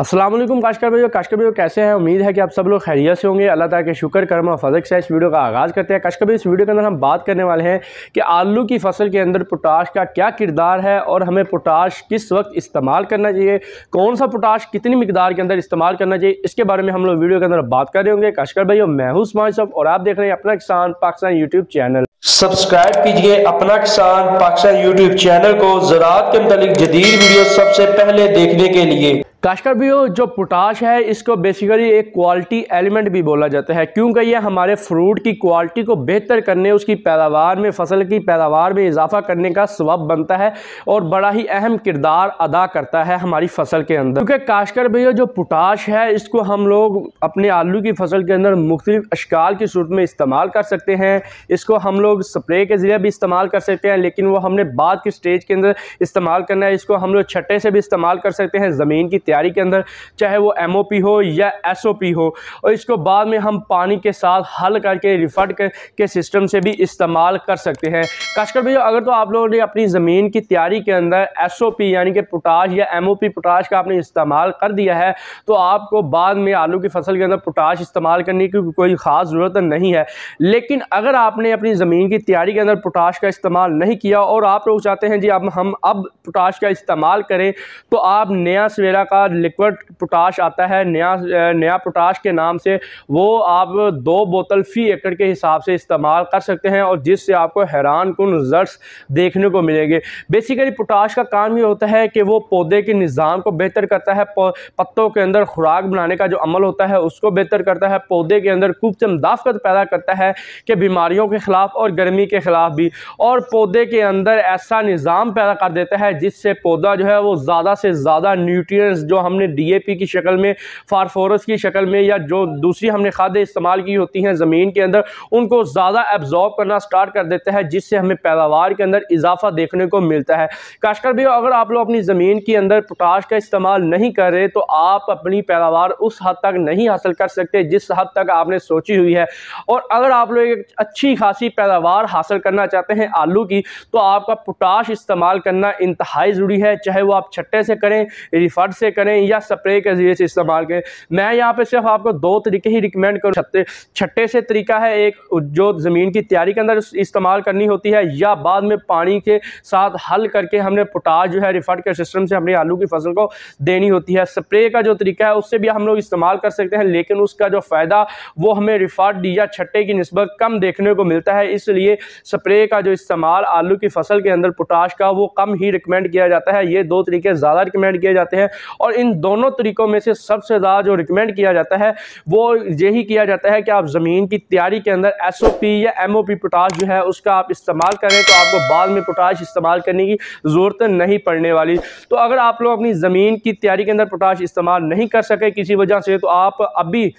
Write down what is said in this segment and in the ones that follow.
असलम काशकर भाई काशकर भैया कैसे हैं उम्मीद है कि आप सब लोग खैरियत से होंगे अल्लाह ताला के शुक्र और फजल से इस वीडियो का आगाज़ करते हैं काशकर भाई इस वीडियो के अंदर हम बात करने वाले हैं कि आलू की फसल के अंदर पोटाश का क्या किरदार है और हमें पोटाश किस वक्त इस्तेमाल करना चाहिए कौन सा पोटाश कितनी मकदार के अंदर इस्तेमाल करना चाहिए इसके बारे में हम लोग वीडियो के अंदर बात कर रहे होंगे काशकर भाई और महूस माज साहब और आप देख रहे हैं अपना किसान पाकिस्तान यूट्यूब चैनल सब्सक्राइब कीजिए अपना किसान पाकिस्तान यूट्यूब चैनल को ज़रात के मतलब जदीद वीडियो सबसे पहले देखने के लिए काशकर भी हो जो पोटाश है इसको बेसिकली एक क्वालिटी एलिमेंट भी बोला जाता है क्योंकि ये हमारे फ्रूट की क्वालिटी को बेहतर करने उसकी पैदावार में फसल की पैदावार में इजाफा करने का सबब बनता है और बड़ा ही अहम किरदार अदा करता है हमारी फसल के अंदर क्योंकि काशकर भी जो पोटाश है इसको हम लोग अपने आलू की फसल के अंदर मुख्तलिफ अशकाल की सूरत में इस्तेमाल कर सकते हैं इसको हम लोग स्प्रे के ज़रिए भी इस्तेमाल कर सकते हैं लेकिन वो हमने बाद की स्टेज के अंदर इस्तेमाल करना है इसको हम लोग छट्टे से भी इस्तेमाल कर सकते हैं ज़मीन की तैयारी के अंदर चाहे वो एम हो या एस हो और इसको बाद में हम पानी के साथ हल करके रिफंड के सिस्टम से भी इस्तेमाल कर सकते हैं खासकर भैया अगर तो आप लोगों ने अपनी ज़मीन की तैयारी के अंदर एस यानी कि पोटाश या एम पोटाश का आपने इस्तेमाल कर दिया है तो आपको बाद में आलू की फसल के अंदर पोटाश इस्तेमाल करने की कोई ख़ास ज़रूरत नहीं है लेकिन अगर आपने अपनी ज़मीन की तैयारी के अंदर पोटाश का इस्तेमाल नहीं किया और आप लोग चाहते हैं जी अब हम अब पोटाश का इस्तेमाल करें तो आप नया सवेरा का लिक्विड पोटाश आता है नया नया पोटाश के नाम से वो आप दो बोतल फ़ी एकड़ के हिसाब से इस्तेमाल कर सकते हैं और जिससे आपको हैरान कन रिजल्ट देखने को मिलेंगे बेसिकली पोटाश का काम ये होता है कि वो पौधे के निज़ाम को बेहतर करता है पत्तों के अंदर खुराक बनाने का जो अमल होता है उसको बेहतर करता है पौधे के अंदर खूब चमदाफत पैदा करता है कि बीमारियों के ख़िलाफ़ और गर्मी के ख़िलाफ़ भी और पौधे के अंदर ऐसा निज़ाम पैदा कर देता है जिससे पौधा जो है वो ज़्यादा से ज़्यादा न्यूट्रिएंट्स जो हमने डीएपी की शक्ल में फारफोरस की शक्ल में या जो दूसरी हमने खादें इस्तेमाल की होती हैं ज़मीन के अंदर उनको ज़्यादा एब्जॉर्ब करना स्टार्ट कर देता है जिससे हमें पैदावार के अंदर इजाफा देखने को मिलता है काशकर भी अगर आप लोग अपनी ज़मीन के अंदर पोटाश का इस्तेमाल नहीं कर रहे तो आप अपनी पैदावार उस हद तक नहीं हासिल कर सकते जिस हद तक आपने सोची हुई है और अगर आप लोग एक अच्छी खासी पैदावार हासिल करना चाहते हैं आलू की तो आपका पोटाश इस्तेमाल करना इंतहाई ज़रूरी है चाहे वो आप छट्टे से करें रिफंड से करें करें या स्प्रे के जरिए से इस्तेमाल करें मैं यहाँ पे सिर्फ आपको दो तरीके ही रिकमेंड करूँ छत्ते छट्टे से तरीका है एक जो ज़मीन की तैयारी के अंदर इस्तेमाल करनी होती है या बाद में पानी के साथ हल करके हमने पोटाश जो है रिफर्ड के सिस्टम से हमने आलू की फसल को देनी होती है स्प्रे का जो तरीका है उससे भी हम लोग इस्तेमाल कर सकते हैं लेकिन उसका जो फ़ायदा वो हमें रिफर्ड या छट्टे की नस्बत कम देखने को मिलता है इसलिए स्प्रे का जो इस्तेमाल आलू की फसल के अंदर पोटाश का वो कम ही रिकमेंड किया जाता है ये दो तरीके ज़्यादा रिकमेंड किए जाते हैं और और इन दोनों तरीक़ों में से सबसे ज़्यादा जो रिकमेंड किया जाता है वो यही किया जाता है कि आप ज़मीन की तैयारी के अंदर एस या एम ओ जो है उसका आप इस्तेमाल करें तो आपको बाद में पोटाश इस्तेमाल करने की ज़रूरत नहीं पड़ने वाली तो अगर आप लोग अपनी ज़मीन की तैयारी के अंदर पोटाश इस्तेमाल नहीं कर सके किसी वजह से तो आप अभी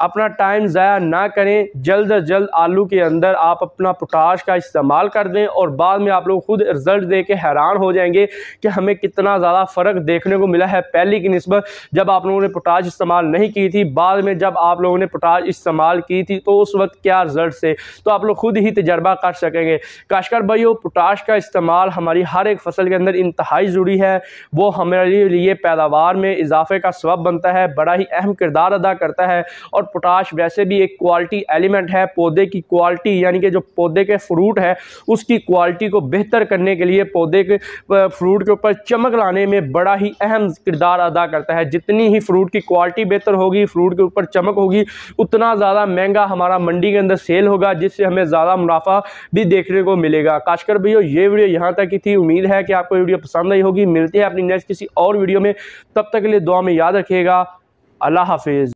अपना टाइम ज़ाया ना करें जल्द अज जल्द आलू के अंदर आप अपना पोटाश का इस्तेमाल कर दें और बाद में आप लोग खुद रिज़ल्ट दे के हैरान हो जाएंगे कि हमें कितना ज़्यादा फ़र्क देखने को मिला है पहले की नस्बत जब आप लोगों ने पोटाश इस्तेमाल नहीं की थी बाद में जब आप लोगों ने पोटाश इस्तेमाल की थी तो उस वक्त क्या रिज़ल्ट से तो आप लोग खुद ही तजर्बा कर सकेंगे काशकर भाई वो पोटाश का इस्तेमाल हमारी हर एक फसल के अंदर इंतहाई ज़रूरी है वो हमारे लिए पैदावार में इजाफे का सबब बनता है बड़ा ही अहम किरदार अदा करता है और और पोटाश वैसे भी एक क्वालिटी एलिमेंट है पौधे की क्वालिटी यानी कि जो पौधे के फ्रूट है उसकी क्वालिटी को बेहतर करने के लिए पौधे के फ्रूट के ऊपर चमक लाने में बड़ा ही अहम किरदार अदा करता है जितनी ही फ्रूट की क्वालिटी बेहतर होगी फ्रूट के ऊपर चमक होगी उतना ज़्यादा महंगा हमारा मंडी के अंदर सेल होगा जिससे हमें ज़्यादा मुनाफा भी देखने को मिलेगा काशकर भैया ये वीडियो यहाँ तक की थी उम्मीद है कि आपको वीडियो पसंद आई होगी मिलती है अपनी नेक्स्ट किसी और वीडियो में तब तक के लिए दुआ में याद रखिएगा अल्लाह हाफिज़